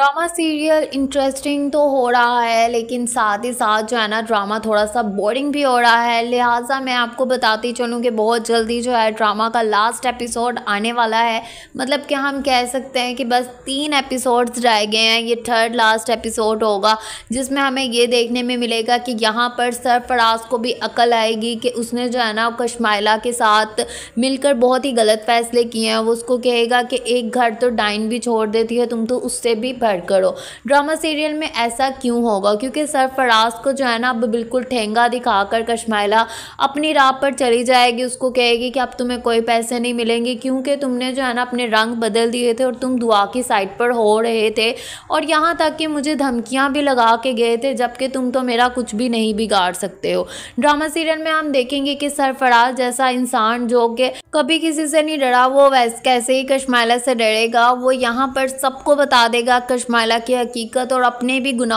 drama serial interesting तो हो रहा है लेकिन साथ ही साथ जो है ना ड्रामा थोड़ा सा बोरिंग भी हो रहा है लिहाजा मैं आपको बताती चलूँ कि बहुत जल्दी जो है ड्रामा का लास्ट एपिसोड आने वाला है मतलब कि हम कह सकते हैं कि बस तीन एपिसोड्स रह गए हैं ये थर्ड लास्ट एपिसोड होगा जिसमें हमें ये देखने में मिलेगा कि यहाँ पर सरफराज को भी अकल आएगी कि उसने जो है ना कशमाइला के साथ मिलकर बहुत ही गलत फैसले किए हैं वो उसको कहेगा कि एक घर तो डाइन भी छोड़ देती है तुम तो उससे भी घर करो ड्रामा सीरियल में ऐसा क्यों होगा क्योंकि सरफराज को जो है ना अब बिल्कुल ठेंगा दिखाकर कश्मायला अपनी राह पर चली जाएगी उसको कहेगी कि अब तुम्हें कोई पैसे नहीं मिलेंगे क्योंकि तुमने जो है ना अपने रंग बदल दिए थे और तुम दुआ की साइड पर हो रहे थे और यहाँ तक कि मुझे धमकियाँ भी लगा के गए थे जबकि तुम तो मेरा कुछ भी नहीं बिगाड़ सकते हो ड्रामा सीरियल में हम देखेंगे कि सरफराज जैसा इंसान जो कि कभी किसी से नहीं डरा वो वैसे कैसे ही कश्मला से डरेगा वो यहाँ पर सबको बता देगा कश्माला की हकीकत और अपने भी गुनाह